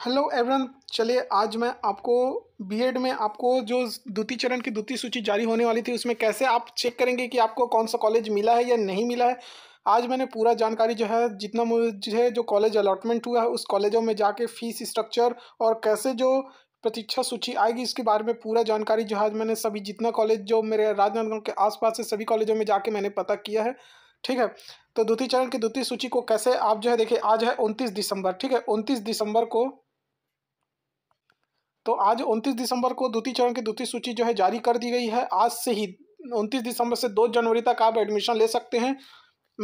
hello एवरन चलिए आज मैं आपको बीएड में आपको जो द्वितीय चरण की द्वितीय सूची जारी होने वाली थी उसमें कैसे आप चेक करेंगे कि आपको कौन सा कॉलेज मिला है या नहीं मिला है आज मैंने पूरा जानकारी जो है जितना मुझे जो कॉलेज अलॉटमेंट हुआ है उस कॉलेजों में जाके फीस स्ट्रक्चर और कैसे जो प्रतीक्षा सूची आएगी इसके बारे में पूरा जानकारी जो है आज मैंने सभी जितना कॉलेज जो मेरे राजनांदगांव के आसपास है सभी कॉलेजों में जाके मैंने पता किया है ठीक है तो द्वितीय चरण की द्वितीय सूची को कैसे आप जो है देखिए आज है उनतीस दिसंबर ठीक है उनतीस दिसंबर को तो आज 29 दिसंबर को द्वितीय चरण की द्वितीय सूची जो है जारी कर दी गई है आज से ही 29 दिसंबर से 2 जनवरी तक आप एडमिशन ले सकते हैं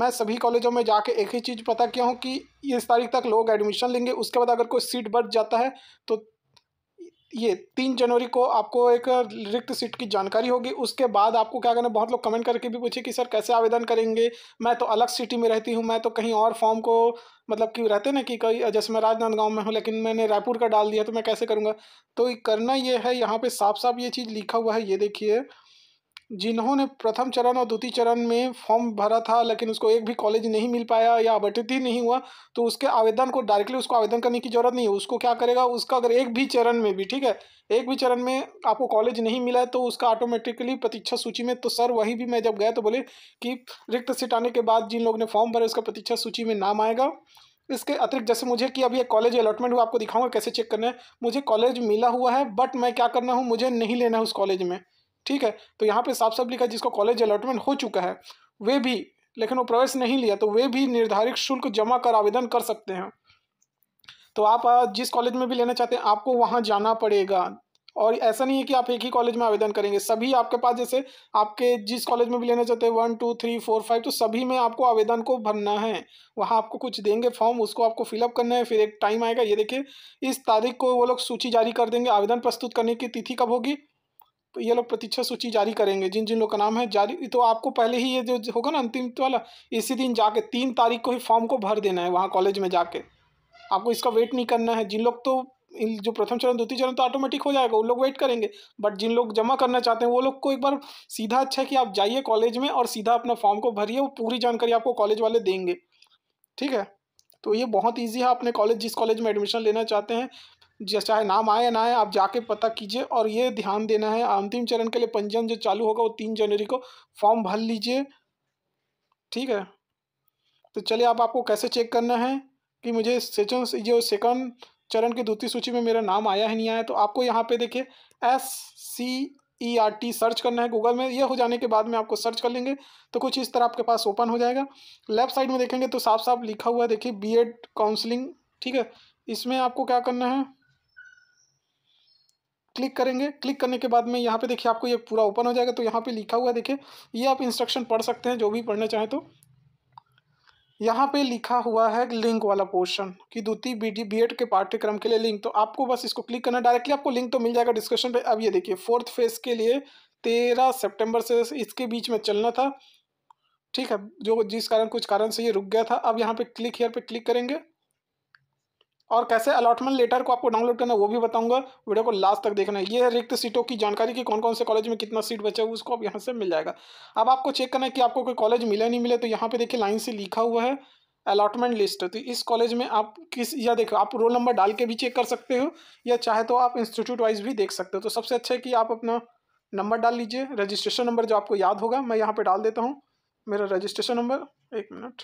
मैं सभी कॉलेजों में जाके एक ही चीज़ पता किया हूँ कि इस तारीख तक लोग एडमिशन लेंगे उसके बाद अगर कोई सीट बच जाता है तो ये तीन जनवरी को आपको एक रिक्त सीट की जानकारी होगी उसके बाद आपको क्या करना बहुत लोग कमेंट करके भी पूछे कि सर कैसे आवेदन करेंगे मैं तो अलग सिटी में रहती हूँ मैं तो कहीं और फॉर्म को मतलब कि रहते ना कि कहीं जैसे मैं राजनांदगांव में हूँ लेकिन मैंने रायपुर का डाल दिया तो मैं कैसे करूँगा तो करना ये है यहाँ पर साफ साफ ये चीज़ लिखा हुआ है ये देखिए जिन्होंने प्रथम चरण और द्वितीय चरण में फॉर्म भरा था लेकिन उसको एक भी कॉलेज नहीं मिल पाया या आवंटित ही नहीं हुआ तो उसके आवेदन को डायरेक्टली उसको आवेदन करने की ज़रूरत नहीं है उसको क्या करेगा उसका अगर एक भी चरण में भी ठीक है एक भी चरण में आपको कॉलेज नहीं मिला है तो उसका ऑटोमेटिकली प्रतीक्षा सूची में तो सर वहीं भी मैं जब गया तो बोले कि रिक्त सीट आने के बाद जिन लोगों ने फॉर्म भरा उसका प्रतीक्षा सूची में नाम आएगा इसके अतिरिक्त जैसे मुझे कि अभी एक कॉलेज अलॉटमेंट हुआ आपको दिखाऊंगा कैसे चेक करना है मुझे कॉलेज मिला हुआ है बट मैं क्या करना हूँ मुझे नहीं लेना है उस कॉलेज में ठीक है तो यहाँ पे साफ साफ लिखा जिसको कॉलेज अलॉटमेंट हो चुका है वे भी लेकिन वो प्रवेश नहीं लिया तो वे भी निर्धारित शुल्क जमा कर आवेदन कर सकते हैं तो आप जिस कॉलेज में भी लेना चाहते हैं आपको वहाँ जाना पड़ेगा और ऐसा नहीं है कि आप एक ही कॉलेज में आवेदन करेंगे सभी आपके पास जैसे आपके जिस कॉलेज में भी लेना चाहते हैं one two three four five तो सभी में आपको आवेदन को भरना है वहाँ आपको कुछ देंगे फॉर्म उसको आपको फिलअप करना है फिर एक टाइम आएगा ये देखिए इस तारीख को वो लोग सूची जारी कर देंगे आवेदन प्रस्तुत करने की तिथि कब होगी तो ये लोग प्रतीक्षा सूची जारी करेंगे जिन जिन लोग का नाम है जारी तो आपको पहले ही ये जो होगा ना अंतिम तो वाला इसी दिन जाके तीन तारीख को ही फॉर्म को भर देना है वहाँ कॉलेज में जाके आपको इसका वेट नहीं करना है जिन लोग तो इन जो प्रथम चरण द्वितीय चरण तो ऑटोमेटिक हो जाएगा वो लोग वेट करेंगे बट जिन लोग जमा करना चाहते हैं वो लोग को एक बार सीधा अच्छा है कि आप जाइए कॉलेज में और सीधा अपना फॉर्म को भरिए वो पूरी जानकारी आपको कॉलेज वाले देंगे ठीक है तो ये बहुत ईजी है अपने कॉलेज जिस कॉलेज में एडमिशन लेना चाहते हैं जैसे चाहे नाम आए ना आए आप जाके पता कीजिए और ये ध्यान देना है अंतिम चरण के लिए पंजीयन जो चालू होगा वो तीन जनवरी को फॉर्म भर लीजिए ठीक है तो चलिए आप आपको कैसे चेक करना है कि मुझे सेचन जो सेकंड चरण की द्वितीय सूची में मेरा नाम आया ही नहीं आया तो आपको यहाँ पे देखिए S C E R T search करना है गूगल में ये हो जाने के बाद में आपको सर्च कर लेंगे तो कुछ इस तरह आपके पास ओपन हो जाएगा लेफ्ट साइड में देखेंगे तो साफ साफ लिखा हुआ है देखिए बी एड काउंसलिंग ठीक है इसमें आपको क्या करना है क्लिक करेंगे क्लिक करने के बाद में यहाँ पे देखिए आपको ये पूरा ओपन हो जाएगा तो यहाँ पे लिखा हुआ देखिए ये आप इंस्ट्रक्शन पढ़ सकते हैं जो भी पढ़ना चाहें तो यहाँ पे लिखा हुआ है लिंक वाला पोर्शन कि द्वितीय बी डी बी के पाठ्यक्रम के लिए लिंक तो आपको बस इसको क्लिक करना डायरेक्टली आपको लिंक तो मिल जाएगा डिस्क्रिप्शन पर अब ये देखिए फोर्थ फेज के लिए तेरह सेप्टेम्बर से इसके बीच में चलना था ठीक है जो जिस कारण कुछ कारण से ये रुक गया था अब यहाँ पे क्लिक हेयर पे क्लिक करेंगे और कैसे अलॉटमेंट लेटर को आपको डाउनलोड करना है वो भी बताऊंगा वीडियो को लास्ट तक देखना है ये है रिक्त सीटों की जानकारी कि कौन कौन से कॉलेज में कितना सीट बचा हुआ उसको आप यहाँ से मिल जाएगा अब आपको चेक करना है कि आपको कोई कॉलेज मिले नहीं मिले तो यहाँ पे देखिए लाइन से लिखा हुआ है अलॉटमेंट लिस्ट तो इस कॉलेज में आप किस या देखो आप रोल नंबर डाल के भी चेक कर सकते हो या चाहे तो आप इंस्टीट्यूट वाइज भी देख सकते हो तो सबसे अच्छा है कि आप अपना नंबर डाल लीजिए रजिस्ट्रेशन नंबर जो आपको याद होगा मैं यहाँ पर डाल देता हूँ मेरा रजिस्ट्रेशन नंबर एक मिनट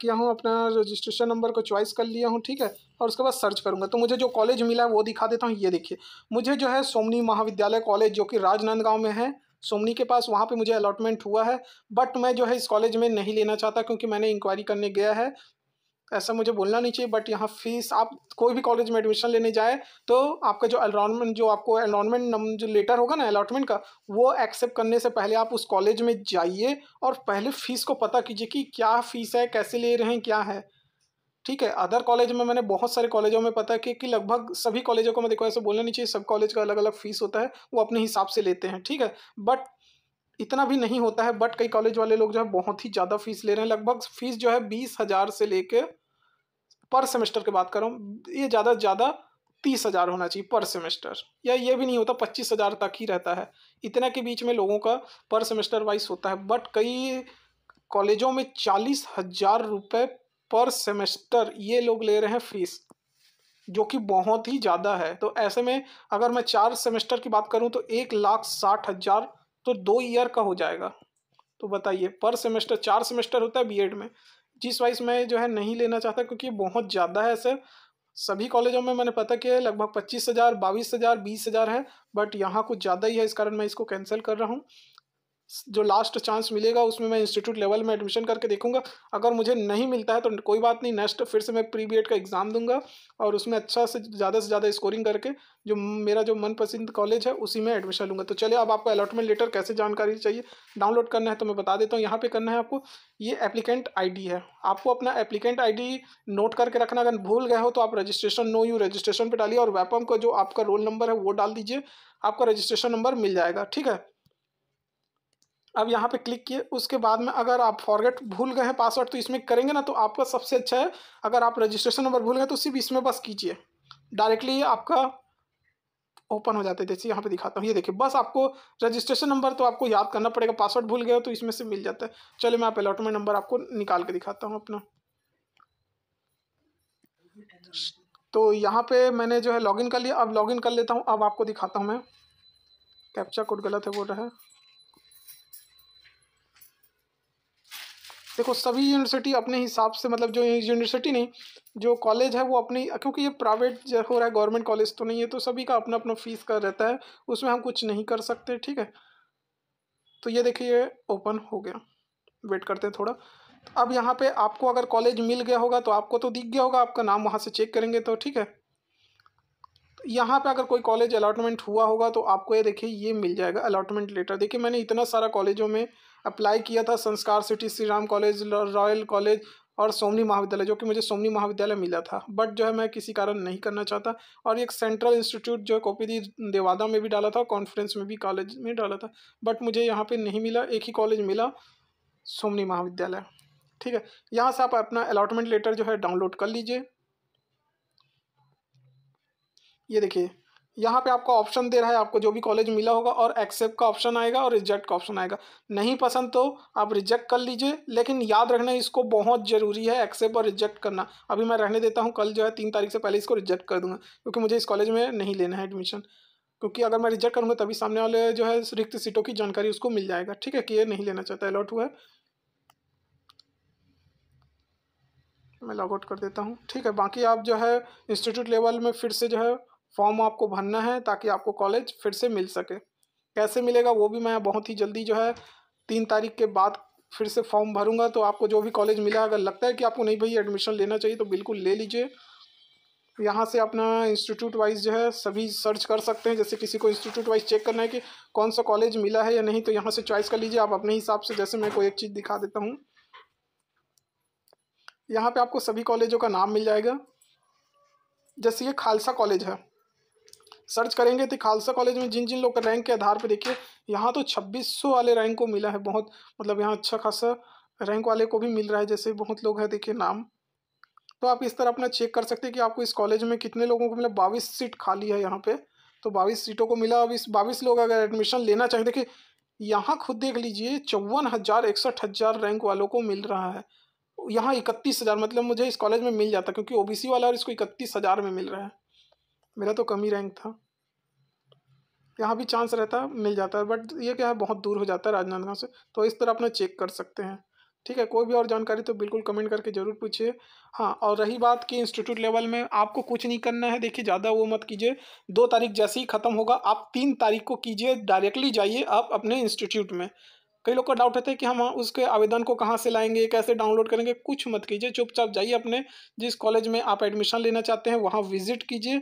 किया हूँ अपना रजिस्ट्रेशन नंबर को चॉइस कर लिया हूँ ठीक है और उसके बाद सर्च करूँगा तो मुझे जो कॉलेज मिला है वो दिखा देता हूँ ये देखिए मुझे जो है सोमनी महाविद्यालय कॉलेज जो कि राजनांदगांव में है सोमनी के पास वहाँ पे मुझे अलॉटमेंट हुआ है बट मैं जो है इस कॉलेज में नहीं लेना चाहता क्योंकि मैंने इंक्वायरी करने गया है ऐसा मुझे बोलना नहीं चाहिए बट यहाँ फीस आप कोई भी कॉलेज में एडमिशन लेने जाए तो आपका जो अलॉटमेंट जो आपको अलॉटमेंट जो लेटर होगा ना अलॉटमेंट का वो एक्सेप्ट करने से पहले आप उस कॉलेज में जाइए और पहले फ़ीस को पता कीजिए कि क्या फ़ीस है कैसे ले रहे हैं क्या है ठीक है अदर कॉलेज में मैंने बहुत सारे कॉलेजों में पता है कि लगभग सभी कॉलेजों को मैं देखो ऐसे बोलना नहीं चाहिए सब कॉलेज का अलग अलग फ़ीस होता है वो अपने हिसाब से लेते हैं ठीक है बट इतना भी नहीं होता है बट कई कॉलेज वाले लोग जो है बहुत ही ज़्यादा फीस ले रहे हैं लगभग फीस जो है बीस हज़ार से लेके पर सेमेस्टर की बात करूँ ये ज़्यादा से ज़्यादा तीस हज़ार होना चाहिए पर सेमेस्टर या ये भी नहीं होता पच्चीस हज़ार तक ही रहता है इतना के बीच में लोगों का पर सेमेस्टर वाइज होता है बट कई कॉलेजों में चालीस हज़ार रुपये पर सेमेस्टर ये लोग ले रहे हैं फीस जो कि बहुत ही ज़्यादा है तो ऐसे में अगर मैं चार सेमेस्टर की बात करूं तो एक लाख साठ हज़ार तो दो ईयर का हो जाएगा तो बताइए पर सेमेस्टर चार सेमेस्टर होता है बीएड में जिस वाइज मैं जो है नहीं लेना चाहता क्योंकि बहुत ज़्यादा है ऐसे सभी कॉलेजों में मैंने पता किया है लगभग पच्चीस हज़ार बाईस हज़ार बीस हज़ार है बट यहाँ कुछ ज़्यादा ही है इस कारण मैं इसको कैंसिल कर रहा हूँ जो लास्ट चांस मिलेगा उसमें मैं इंस्टीट्यूट लेवल में एडमिशन करके देखूंगा अगर मुझे नहीं मिलता है तो कोई बात नहीं नेक्स्ट फिर से मैं प्री बी का एग्ज़ाम दूंगा और उसमें अच्छा से ज़्यादा से ज़्यादा स्कोरिंग करके जो मेरा जो मनपसंद कॉलेज है उसी में एडमिशन लूँगा तो चलिए अब आपको अलॉटमेंट लेटर कैसे जानकारी चाहिए डाउनलोड करना है तो मैं बता देता हूँ यहाँ पर करना है आपको ये एप्लीकेंट आई है आपको अपना एप्लीकेंट आई नोट करके रखना अगर भूल गए हो तो आप रजिस्ट्रेशन नो यू रजिस्ट्रेशन पर डालिए और वेपम का जो आपका रोल नंबर है वो डाल दीजिए आपका रजिस्ट्रेशन नंबर मिल जाएगा ठीक है अब यहाँ पे क्लिक किए उसके बाद में अगर आप फॉरगेट भूल गए हैं पासवर्ड तो इसमें करेंगे ना तो आपका सबसे अच्छा है अगर आप रजिस्ट्रेशन नंबर भूल गए तो सिर्फ इसमें बस कीजिए डायरेक्टली आपका ओपन हो जाता है जैसे यहाँ पे दिखाता हूँ ये देखिए बस आपको रजिस्ट्रेशन नंबर तो आपको याद करना पड़ेगा पासवर्ड भूल गए तो इसमें से मिल जाता है चलिए मैं आप अलॉटमेंट नंबर आपको निकाल के दिखाता हूँ अपना तो यहाँ पे मैंने जो है लॉगिन कर लिया अब लॉगिन कर लेता हूँ अब आपको दिखाता हूँ मैं कैप्चा कोड गलत है बोल रहा है देखो सभी यूनिवर्सिटी अपने हिसाब से मतलब जो यूनिवर्सिटी नहीं जो कॉलेज है वो अपनी क्योंकि ये प्राइवेट हो रहा है गवर्नमेंट कॉलेज तो नहीं है तो सभी का अपना अपना फीस का रहता है उसमें हम कुछ नहीं कर सकते ठीक है तो ये देखिए ओपन हो गया वेट करते हैं थोड़ा अब यहाँ पे आपको अगर कॉलेज मिल गया होगा तो आपको तो दिख गया होगा आपका नाम वहाँ से चेक करेंगे तो ठीक है यहाँ पे अगर कोई कॉलेज अलाटमेंट हुआ होगा तो आपको ये देखिए ये मिल जाएगा अलाटमेंट लेटर देखिए मैंने इतना सारा कॉलेजों में अप्लाई किया था Sanskar city Shri Ram college royal college और सोमनी महाविद्यालय जो कि मुझे सोमनी महाविद्यालय मिला था बट जो है मैं किसी कारण नहीं करना चाहता और एक सेंट्रल इंस्टीट्यूट जो है कोपीदी देवादा में भी डाला था कॉन्फ्रेंस में भी कॉलेज में डाला था बट मुझे यहाँ पे नहीं मिला एक ही कॉलेज मिला सोमनी महाविद्यालय ठीक है यहाँ से आप अपना अलाटमेंट लेटर जो है डाउनलोड कर लीजिए ये देखिए यहाँ पे आपको ऑप्शन दे रहा है आपको जो भी कॉलेज मिला होगा और एक्सेप्ट का ऑप्शन आएगा और रिजेक्ट का ऑप्शन आएगा नहीं पसंद तो आप रिजेक्ट कर लीजिए लेकिन याद रखना इसको बहुत ज़रूरी है एक्सेप्ट और रिजेक्ट करना अभी मैं रहने देता हूँ कल जो है तीन तारीख से पहले इसको रिजेक्ट कर दूंगा क्योंकि मुझे इस कॉलेज में नहीं लेना है एडमिशन क्योंकि अगर मैं रिजेक्ट करूँगा तभी सामने वाले जो है रिक्त सीटों की जानकारी उसको मिल जाएगा ठीक है कि ये नहीं लेना चाहता अलॉट हुआ है मैं लॉग आउट कर देता हूँ ठीक है बाकी आप जो है इंस्टीट्यूट लेवल में फिर से जो है फॉर्म आपको भरना है ताकि आपको कॉलेज फिर से मिल सके कैसे मिलेगा वो भी मैं बहुत ही जल्दी जो है तीन तारीख के बाद फिर से फॉर्म भरूंगा तो आपको जो भी कॉलेज मिला अगर लगता है कि आपको नहीं भाई एडमिशन लेना चाहिए तो बिल्कुल ले लीजिए यहाँ से अपना इंस्टीट्यूट वाइज जो है सभी सर्च कर सकते हैं जैसे किसी को इंस्टीट्यूट वाइज चेक करना है कि कौन सा कॉलेज मिला है या नहीं तो यहाँ से चॉइस कर लीजिए आप अपने हिसाब से जैसे मैं कोई एक चीज़ दिखा देता हूँ यहाँ पर आपको सभी कॉलेजों का नाम मिल जाएगा जैसे ये खालसा कॉलेज है सर्च करेंगे तो खालसा कॉलेज में जिन जिन लोग का रैंक के आधार पर देखिए यहाँ तो छब्बीस सौ वाले रैंक को मिला है बहुत मतलब यहाँ अच्छा खासा रैंक वाले को भी मिल रहा है जैसे बहुत लोग हैं देखिए नाम तो आप इस तरह अपना चेक कर सकते हैं कि आपको इस कॉलेज में कितने लोगों को मिला बाईस सीट खाली है यहाँ पे तो बाईस सीटों को मिला अब इस बाईस लोग अगर एडमिशन लेना चाहें देखिए यहाँ खुद देख लीजिए चौवन हज़ार इकसठ हज़ार रैंक वालों को मिल रहा है यहाँ इकतीस हज़ार मतलब मुझे इस कॉलेज में मिल जाता क्योंकि ओबीसी वाला और इसको इकतीस हज़ार में मिल रहा है मेरा तो कम ही रैंक था यहाँ भी चांस रहता है मिल जाता है बट ये क्या है बहुत दूर हो जाता है राजनांदगांव से तो इस तरह अपना चेक कर सकते हैं ठीक है कोई भी और जानकारी तो बिल्कुल कमेंट करके ज़रूर पूछिए हाँ और रही बात कि इंस्टीट्यूट लेवल में आपको कुछ नहीं करना है देखिए ज़्यादा वो मत कीजिए दो तारीख जैसे ही ख़त्म होगा आप तीन तारीख को कीजिए डायरेक्टली जाइए आप अपने इंस्टीट्यूट में कई लोग का डाउट होता है कि हम उसके आवेदन को कहाँ से लाएंगे कैसे डाउनलोड करेंगे कुछ मत कीजिए चुपचाप जाइए अपने जिस कॉलेज में आप एडमिशन लेना चाहते हैं वहाँ विजिट कीजिए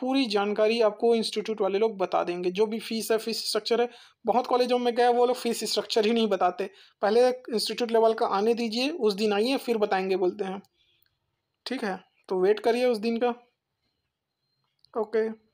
पूरी जानकारी आपको इंस्टीट्यूट वाले लोग बता देंगे जो भी फीस है फीस स्ट्रक्चर है बहुत कॉलेजों में गए वो लोग फीस स्ट्रक्चर ही नहीं बताते पहले इंस्टीट्यूट लेवल का आने दीजिए उस दिन आइए फिर बताएंगे बोलते हैं ठीक है तो वेट करिए उस दिन का ओके